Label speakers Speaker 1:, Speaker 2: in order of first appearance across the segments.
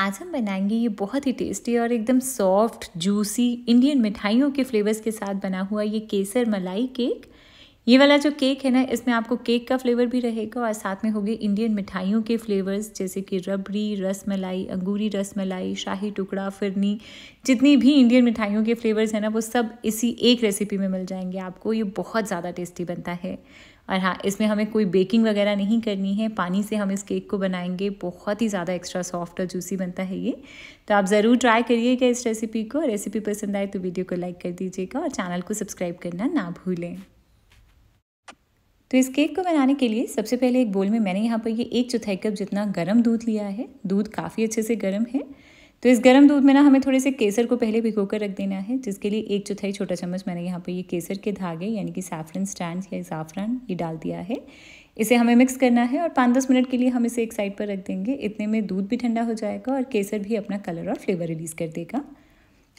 Speaker 1: आज हम बनाएंगे ये बहुत ही टेस्टी और एकदम सॉफ्ट जूसी इंडियन मिठाइयों के फ्लेवर्स के साथ बना हुआ ये केसर मलाई केक ये वाला जो केक है ना इसमें आपको केक का फ्लेवर भी रहेगा और साथ में होगी इंडियन मिठाइयों के फ्लेवर्स जैसे कि रबड़ी रस मलाई अंगूरी रस मलाई शाही टुकड़ा फिरनी जितनी भी इंडियन मिठाइयों के फ्लेवर्स हैं ना वो सब इसी एक रेसिपी में मिल जाएंगे आपको ये बहुत ज़्यादा टेस्टी बनता है और हाँ इसमें हमें कोई बेकिंग वगैरह नहीं करनी है पानी से हम इस केक को बनाएंगे बहुत ही ज़्यादा एक्स्ट्रा सॉफ्ट और जूसी बनता है ये तो आप ज़रूर ट्राई करिएगा इस रेसिपी को रेसिपी पसंद आए तो वीडियो को लाइक कर दीजिएगा और चैनल को सब्सक्राइब करना ना भूलें तो इस केक को बनाने के लिए सबसे पहले एक बोल में मैंने यहाँ पर ये एक चौथाई कप जितना गर्म दूध लिया है दूध काफ़ी अच्छे से गर्म है तो इस गर्म दूध में ना हमें थोड़े से केसर को पहले भिगो कर रख देना है जिसके लिए एक चौथाई छोटा चम्मच मैंने यहाँ पर ये केसर के धागे यानी कि सैफरन स्टैंड या जाफरान ये डाल दिया है इसे हमें मिक्स करना है और पाँच दस मिनट के लिए हम इसे एक साइड पर रख देंगे इतने में दूध भी ठंडा हो जाएगा और केसर भी अपना कलर और फ्लेवर रिलीज़ कर देगा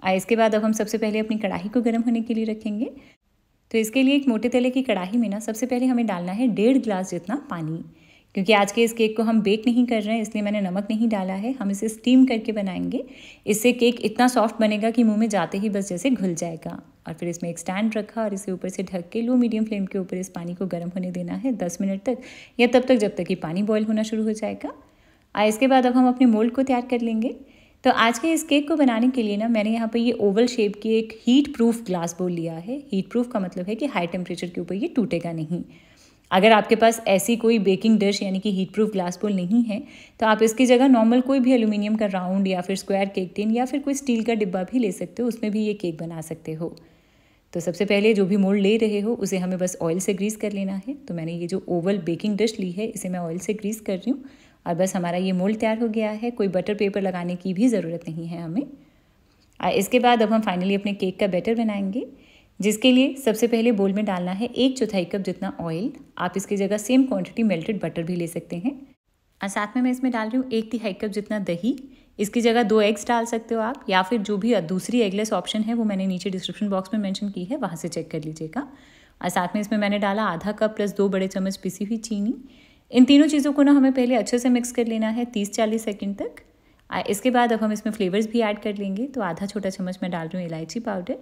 Speaker 1: आ इसके बाद अब हम सबसे पहले अपनी कढ़ाई को गर्म होने के लिए रखेंगे तो इसके लिए एक मोटे तले की कढ़ाई में ना सबसे पहले हमें डालना है डेढ़ ग्लास जितना पानी क्योंकि आज के इस केक को हम बेक नहीं कर रहे हैं इसलिए मैंने नमक नहीं डाला है हम इसे स्टीम करके बनाएंगे इससे केक इतना सॉफ्ट बनेगा कि मुंह में जाते ही बस जैसे घुल जाएगा और फिर इसमें एक स्टैंड रखा और इसे ऊपर से ढक के लो मीडियम फ्लेम के ऊपर इस पानी को गर्म होने देना है दस मिनट तक या तब तक जब तक कि पानी बॉयल होना शुरू हो जाएगा और इसके बाद अब हम अपने मोल्ड को तैयार कर लेंगे तो आज के इस केक को बनाने के लिए ना मैंने यहाँ पर ये ओवल शेप की एक हीट प्रूफ ग्लास बोल लिया है हीट प्रूफ का मतलब है कि हाई टेम्परेचर के ऊपर ये टूटेगा नहीं अगर आपके पास ऐसी कोई बेकिंग डिश यानी कि हीट प्रूफ ग्लास बोल नहीं है तो आप इसकी जगह नॉर्मल कोई भी एल्यूमिनियम का राउंड या फिर स्क्वायर केक टिन या फिर कोई स्टील का डिब्बा भी ले सकते हो उसमें भी ये केक बना सकते हो तो सबसे पहले जो भी मोल्ड ले रहे हो उसे हमें बस ऑयल से ग्रीस कर लेना है तो मैंने ये जो ओवल बेकिंग डिश ली है इसे मैं ऑयल से ग्रीस कर रही हूँ और बस हमारा ये मोल्ड तैयार हो गया है कोई बटर पेपर लगाने की भी ज़रूरत नहीं है हमें इसके बाद अब हम फाइनली अपने केक का बैटर बनाएंगे जिसके लिए सबसे पहले बोल में डालना है एक चौथाई कप जितना ऑयल आप इसकी जगह सेम क्वांटिटी मेल्टेड बटर भी ले सकते हैं और साथ में मैं इसमें डाल रही हूँ एक तिहाई कप जितना दही इसकी जगह दो एग्स डाल सकते हो आप या फिर जो भी दूसरी एगलेस ऑप्शन है वो मैंने नीचे डिस्क्रिप्शन बॉक्स में मैंशन की है वहाँ से चेक कर लीजिएगा और साथ में इसमें मैंने डाला आधा कप प्लस दो बड़े चम्मच पिसी हुई चीनी इन तीनों चीज़ों को ना हमें पहले अच्छे से मिक्स कर लेना है तीस चालीस सेकेंड तक इसके बाद अब हम इसमें फ्लेवर्स भी ऐड कर लेंगे तो आधा छोटा चम्मच मैं डाल रही हूँ इलायची पाउडर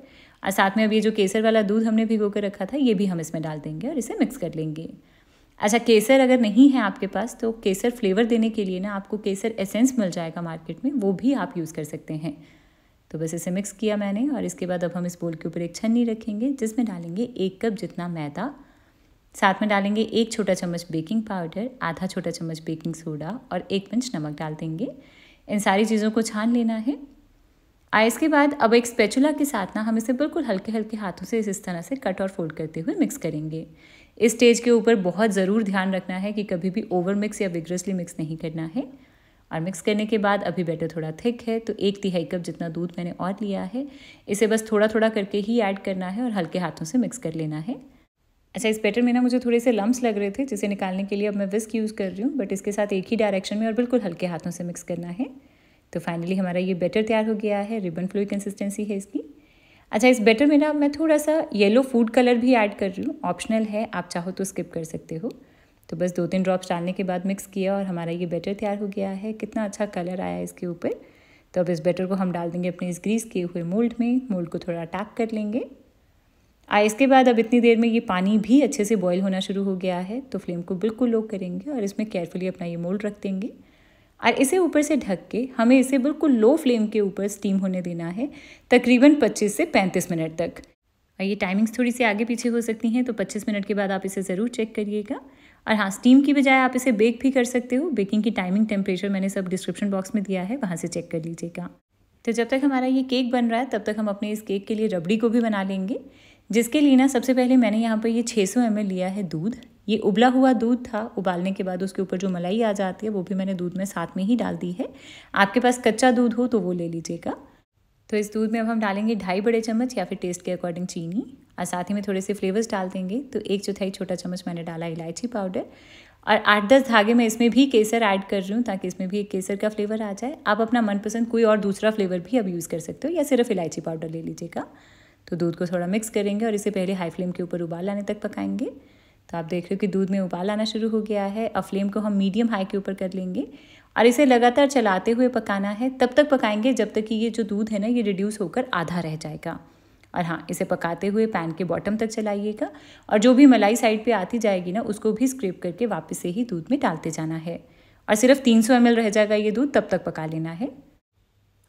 Speaker 1: और साथ में अब ये जो केसर वाला दूध हमने भिगो कर रखा था ये भी हम इसमें डाल देंगे और इसे मिक्स कर लेंगे अच्छा केसर अगर नहीं है आपके पास तो केसर फ्लेवर देने के लिए ना आपको केसर एसेंस मिल जाएगा मार्केट में वो भी आप यूज़ कर सकते हैं तो बस इसे मिक्स किया मैंने और इसके बाद अब हम इस बोल के ऊपर एक छन्नी रखेंगे जिसमें डालेंगे एक कप जितना मैदा साथ में डालेंगे एक छोटा चम्मच बेकिंग पाउडर आधा छोटा चम्मच बेकिंग सोडा और एक पिंच नमक डाल देंगे इन सारी चीज़ों को छान लेना है आ इसके बाद अब एक स्पेचुला के साथ ना हम इसे बिल्कुल हल्के हल्के हाथों से इस तरह से कट और फोल्ड करते हुए मिक्स करेंगे इस स्टेज के ऊपर बहुत ज़रूर ध्यान रखना है कि कभी भी ओवर मिक्स या विग्रसली मिक्स नहीं करना है और मिक्स करने के बाद अभी बैटर थोड़ा थिक है तो एक तिहाई कप जितना दूध मैंने और लिया है इसे बस थोड़ा थोड़ा करके ही ऐड करना है और हल्के हाथों से मिक्स कर लेना है अच्छा इस बैटर में ना मुझे थोड़े से लम्ब्स लग रहे थे जिसे निकालने के लिए अब मैं विस्क यूज़ कर रही हूँ बट इसके साथ एक ही डायरेक्शन में और बिल्कुल हल्के हाथों से मिक्स करना है तो फाइनली हमारा ये बैटर तैयार हो गया है रिबन फ्लोई कंसिस्टेंसी है इसकी अच्छा इस बैटर में ना मैं थोड़ा सा येलो फूड कलर भी ऐड कर रही हूँ ऑप्शनल है आप चाहो तो स्किप कर सकते हो तो बस दो तीन ड्रॉप्स डालने के बाद मिक्स किया और हमारा ये बैटर तैयार हो गया है कितना अच्छा कलर आया इसके ऊपर तो अब इस बैटर को हम डाल देंगे अपने इस ग्रीस किए हुए मोल्ड में मोल्ड को थोड़ा टैप कर लेंगे आ इसके बाद अब इतनी देर में ये पानी भी अच्छे से बॉईल होना शुरू हो गया है तो फ्लेम को बिल्कुल लो करेंगे और इसमें केयरफुली अपना ये मोल्ड रख देंगे और इसे ऊपर से ढक के हमें इसे बिल्कुल लो फ्लेम के ऊपर स्टीम होने देना है तकरीबन 25 से 35 मिनट तक और ये टाइमिंग्स थोड़ी सी आगे पीछे हो सकती हैं तो 25 मिनट के बाद आप इसे ज़रूर चेक करिएगा और हाँ स्टीम की बजाय आप इसे बेक भी कर सकते हो बेकिंग की टाइमिंग टेम्परेचर मैंने सब डिस्क्रिप्शन बॉक्स में दिया है वहाँ से चेक कर लीजिएगा तो जब तक हमारा ये केक बन रहा है तब तक हम अपने इस केक के लिए रबड़ी को भी बना लेंगे जिसके लिए ना सबसे पहले मैंने यहाँ पर ये छः सौ लिया है दूध ये उबला हुआ दूध था उबालने के बाद उसके ऊपर जो मलाई आ जाती है वो भी मैंने दूध में साथ में ही डाल दी है आपके पास कच्चा दूध हो तो वो ले लीजिएगा तो इस दूध में अब हम डालेंगे ढाई बड़े चम्मच या फिर टेस्ट के अकॉर्डिंग चीनी और साथ ही में थोड़े से फ्लेवर्स डाल देंगे तो एक चौथाई छोटा चम्मच मैंने डाला इलायची पाउडर और आठ दस धागे में इसमें भी केसर ऐड कर रही हूँ ताकि इसमें भी एक केसर का फ्लेवर आ जाए आप अपना मनपसंद कोई और दूसरा फ्लेवर भी अब यूज़ कर सकते हो या सिर्फ इलायची पाउडर ले लीजिएगा तो दूध को थोड़ा मिक्स करेंगे और इसे पहले हाई फ्लेम के ऊपर उबाल आने तक पकाएंगे तो आप देख रहे हो कि दूध में उबाल आना शुरू हो गया है अब फ्लेम को हम मीडियम हाई के ऊपर कर लेंगे और इसे लगातार चलाते हुए पकाना है तब तक पकाएंगे जब तक कि ये जो दूध है ना ये रिड्यूस होकर आधा रह जाएगा और हाँ इसे पकाते हुए पैन के बॉटम तक चलाइएगा और जो भी मलाई साइड पे आती जाएगी ना उसको भी स्क्रेप करके वापस से ही दूध में डालते जाना है और सिर्फ 300 ml रह जाएगा ये दूध तब तक पका लेना है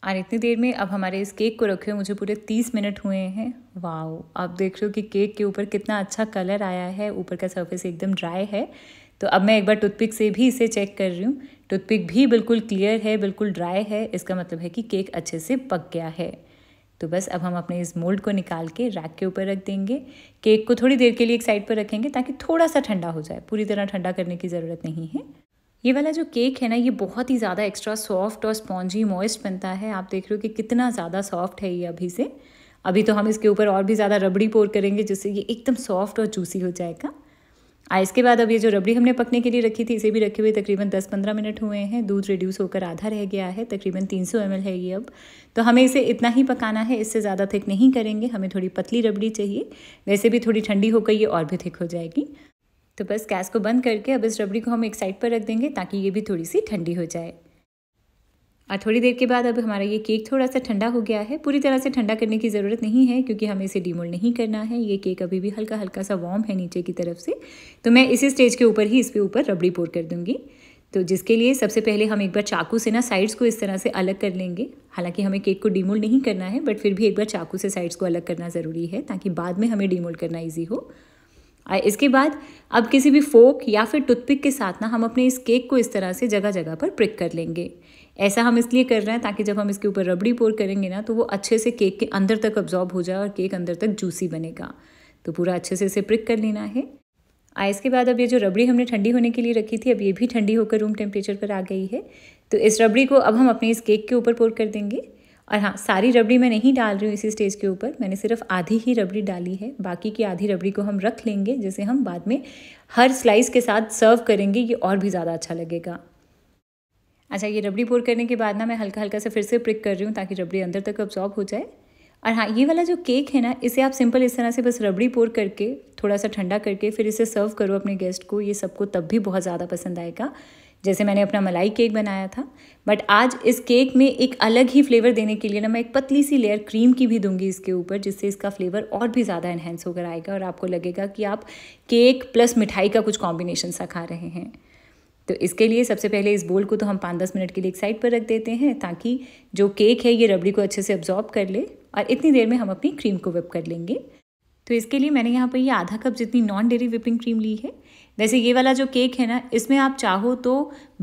Speaker 1: और इतनी देर में अब हमारे इस केक को रखे हुए मुझे पूरे तीस मिनट हुए हैं वाह आप देख रहे हो कि केक के ऊपर कितना अच्छा कलर आया है ऊपर का सरफेस एकदम ड्राई है तो अब मैं एक बार टूथपिक से भी इसे चेक कर रही हूँ टूथपिक भी बिल्कुल क्लियर है बिल्कुल ड्राई है इसका मतलब है कि केक अच्छे से पक गया है तो बस अब हम अपने इस मोल्ड को निकाल के रैक के ऊपर रख देंगे केक को थोड़ी देर के लिए एक साइड पर रखेंगे ताकि थोड़ा सा ठंडा हो जाए पूरी तरह ठंडा करने की ज़रूरत नहीं है ये वाला जो केक है ना ये बहुत ही ज़्यादा एक्स्ट्रा सॉफ्ट और स्पॉन्जी मॉइस्ट बनता है आप देख रहे हो कि कितना ज़्यादा सॉफ्ट है ये अभी से अभी तो हम इसके ऊपर और भी ज़्यादा रबड़ी पोर करेंगे जिससे ये एकदम सॉफ्ट और जूसी हो जाएगा आ इसके बाद अब ये जो रबड़ी हमने पकने के लिए रखी थी इसे भी रखे हुए तकरीबन 10-15 मिनट हुए हैं दूध रिड्यूस होकर आधा रह गया है तकरीबन 300 सौ है ये अब तो हमें इसे इतना ही पकाना है इससे ज़्यादा थिक नहीं करेंगे हमें थोड़ी पतली रबड़ी चाहिए वैसे भी थोड़ी ठंडी होकर ये और भी थिक हो जाएगी तो बस गैस को बंद करके अब इस रबड़ी को हम एक साइड पर रख देंगे ताकि ये भी थोड़ी सी ठंडी हो जाए और थोड़ी देर के बाद अब हमारा ये केक थोड़ा सा ठंडा हो गया है पूरी तरह से ठंडा करने की ज़रूरत नहीं है क्योंकि हमें इसे डीमोल्ड नहीं करना है ये केक अभी भी हल्का हल्का सा वार्म है नीचे की तरफ से तो मैं इसी स्टेज के ऊपर ही इस पर ऊपर रबड़ी पोर कर दूँगी तो जिसके लिए सबसे पहले हम एक बार चाकू से ना साइड्स को इस तरह से अलग कर लेंगे हालांकि हमें केक को डीमोल्ड नहीं करना है बट फिर भी एक बार चाकू से साइड्स को अलग करना ज़रूरी है ताकि बाद में हमें डीमोल्ड करना ईजी हो इसके बाद अब किसी भी फोक या फिर टूथपिक के साथ ना हम अपने इस केक को इस तरह से जगह जगह पर प्रिक कर लेंगे ऐसा हम इसलिए कर रहे हैं ताकि जब हम इसके ऊपर रबड़ी पोर करेंगे ना तो वो अच्छे से केक के अंदर तक अब्जॉर्ब हो जाए और केक अंदर तक जूसी बनेगा तो पूरा अच्छे से इसे प्रिक कर लेना है आइस इसके बाद अब ये जो रबड़ी हमने ठंडी होने के लिए रखी थी अब ये भी ठंडी होकर रूम टेम्परेचर पर आ गई है तो इस रबड़ी को अब हम अपने इस केक के ऊपर पोर कर देंगे और हाँ सारी रबड़ी मैं नहीं डाल रही हूँ इसी स्टेज के ऊपर मैंने सिर्फ आधी ही रबड़ी डाली है बाकी की आधी रबड़ी को हम रख लेंगे जिसे हम बाद में हर स्लाइस के साथ सर्व करेंगे ये और भी ज़्यादा अच्छा लगेगा अच्छा ये रबड़ी पोर करने के बाद ना मैं हल्का हल्का से फिर से प्रिक कर रही हूँ ताकि रबड़ी अंदर तक अब्जॉर्ब हो जाए और हाँ ये वाला जो केक है ना इसे आप सिंपल इस तरह से बस रबड़ी पोर करके थोड़ा सा ठंडा करके फिर इसे सर्व करो अपने गेस्ट को ये सबको तब भी बहुत ज़्यादा पसंद आएगा जैसे मैंने अपना मलाई केक बनाया था बट आज इस केक में एक अलग ही फ्लेवर देने के लिए ना मैं एक पतली सी लेयर क्रीम की भी दूंगी इसके ऊपर जिससे इसका फ्लेवर और भी ज़्यादा इन्हेंस होकर आएगा और आपको लगेगा कि आप केक प्लस मिठाई का कुछ कॉम्बिनेशन सा खा रहे हैं तो इसके लिए सबसे पहले इस बोल को तो हम पाँच दस मिनट के लिए एक साइड पर रख देते हैं ताकि जो केक है ये रबड़ी को अच्छे से अब्जॉर्ब कर ले और इतनी देर में हम अपनी क्रीम को विप कर लेंगे तो इसके लिए मैंने यहाँ पर ये आधा कप जितनी नॉन डेरी विपिंग क्रीम ली है वैसे ये वाला जो केक है ना इसमें आप चाहो तो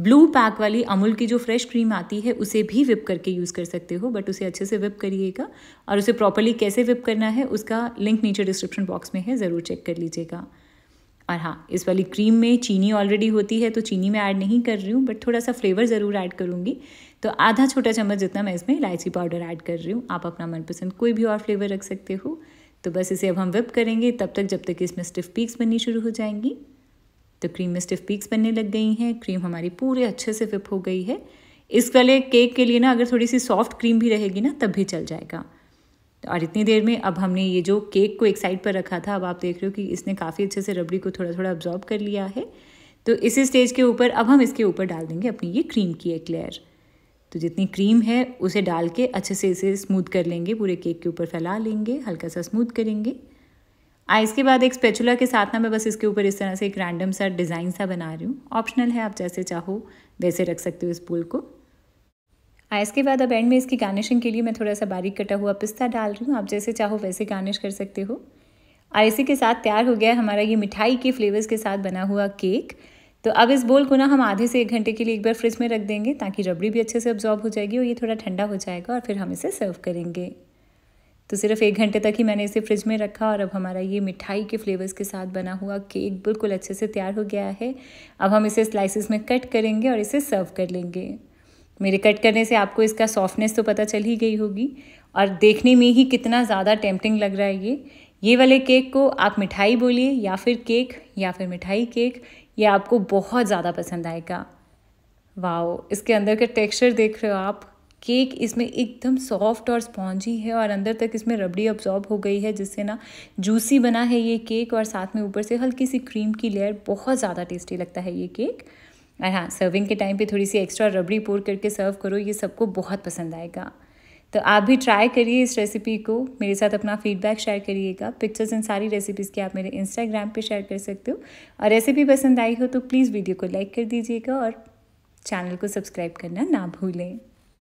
Speaker 1: ब्लू पैक वाली अमूल की जो फ्रेश क्रीम आती है उसे भी विप करके यूज़ कर सकते हो बट उसे अच्छे से विप करिएगा और उसे प्रॉपरली कैसे विप करना है उसका लिंक नीचे डिस्क्रिप्शन बॉक्स में है ज़रूर चेक कर लीजिएगा और हाँ इस वाली क्रीम में चीनी ऑलरेडी होती है तो चीनी मैं ऐड नहीं कर रही हूँ बट थोड़ा सा फ्लेवर ज़रूर ऐड करूँगी तो आधा छोटा चम्मच जितना मैं इसमें इलायची पाउडर ऐड कर रही हूँ आप अपना मनपसंद कोई भी और फ्लेवर रख सकते हो तो बस इसे अब हम विप करेंगे तब तक जब तक इसमें स्टिफ पीक्स बननी शुरू हो जाएंगी तो क्रीम में स्टिफ पीक्स बनने लग गई हैं क्रीम हमारी पूरे अच्छे से विप हो गई है इस वाले केक के लिए ना अगर थोड़ी सी सॉफ्ट क्रीम भी रहेगी ना तब भी चल जाएगा और इतनी देर में अब हमने ये जो केक को एक साइड पर रखा था अब आप देख रहे हो कि इसने काफ़ी अच्छे से रबड़ी को थोड़ा थोड़ा ऑब्जॉर्ब कर लिया है तो इसी स्टेज के ऊपर अब हम इसके ऊपर डाल देंगे अपनी ये क्रीम की एक लेयर तो जितनी क्रीम है उसे डाल के अच्छे से इसे स्मूथ कर लेंगे पूरे केक के ऊपर फैला लेंगे हल्का सा स्मूथ करेंगे आ इसके बाद एक स्पेचुला के साथ ना मैं बस इसके ऊपर इस तरह से एक रैंडम सा डिज़ाइन सा बना रही हूँ ऑप्शनल है आप जैसे चाहो वैसे रख सकते हो इस पुल को आ इसके बाद अब एंड में इसकी गार्निशिंग के लिए मैं थोड़ा सा बारीक कटा हुआ पिस्ता डाल रही हूँ आप जैसे चाहो वैसे गार्निश कर सकते हो और इसी के साथ तैयार हो गया हमारा ये मिठाई के फ्लेवर्स के साथ बना हुआ केक तो अब इस बोल को ना हम आधे से एक घंटे के लिए एक बार फ्रिज में रख देंगे ताकि रबड़ी भी अच्छे से अब्जॉर्ब हो जाएगी और ये थोड़ा ठंडा हो जाएगा और फिर हम इसे सर्व करेंगे तो सिर्फ एक घंटे तक ही मैंने इसे फ्रिज में रखा और अब हमारा ये मिठाई के फ्लेवर्स के साथ बना हुआ केक बिल्कुल अच्छे से तैयार हो गया है अब हम इसे स्लाइसिस में कट करेंगे और इसे सर्व कर लेंगे मेरे कट करने से आपको इसका सॉफ्टनेस तो पता चल ही गई होगी और देखने में ही कितना ज़्यादा टेम्पटिंग लग रहा है ये ये वाले केक को आप मिठाई बोलिए या फिर केक या फिर मिठाई केक ये आपको बहुत ज़्यादा पसंद आएगा वाओ इसके अंदर का टेक्सचर देख रहे हो आप केक इसमें एकदम सॉफ्ट और स्पॉन्जी है और अंदर तक इसमें रबड़ी अब्जॉर्ब हो गई है जिससे ना जूसी बना है ये केक और साथ में ऊपर से हल्की सी क्रीम की लेयर बहुत ज़्यादा टेस्टी लगता है ये केक और हाँ सर्विंग के टाइम पे थोड़ी सी एक्स्ट्रा रबड़ी पोर करके सर्व करो ये सबको बहुत पसंद आएगा तो आप भी ट्राई करिए इस रेसिपी को मेरे साथ अपना फीडबैक शेयर करिएगा पिक्चर्स इन सारी रेसिपीज़ की आप मेरे इंस्टाग्राम पे शेयर कर सकते हो और रेसिपी पसंद आई हो तो प्लीज़ वीडियो को लाइक कर दीजिएगा और चैनल को सब्सक्राइब करना ना भूलें